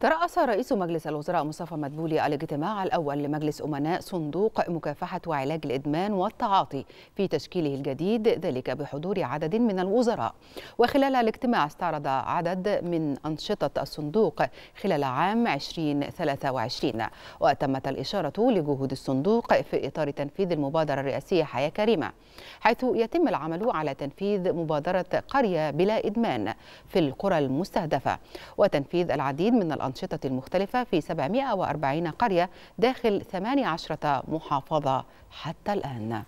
ترأس رئيس مجلس الوزراء مصطفى مدبولي الاجتماع الأول لمجلس أمناء صندوق مكافحة وعلاج الإدمان والتعاطي في تشكيله الجديد ذلك بحضور عدد من الوزراء وخلال الاجتماع استعرض عدد من أنشطة الصندوق خلال عام 2023 وتمت الإشارة لجهود الصندوق في إطار تنفيذ المبادرة الرئاسية حياة كريمة حيث يتم العمل على تنفيذ مبادرة قرية بلا إدمان في القرى المستهدفة وتنفيذ العديد من الأطفال الأنشطة المختلفة في 740 قرية داخل 18 محافظة حتى الآن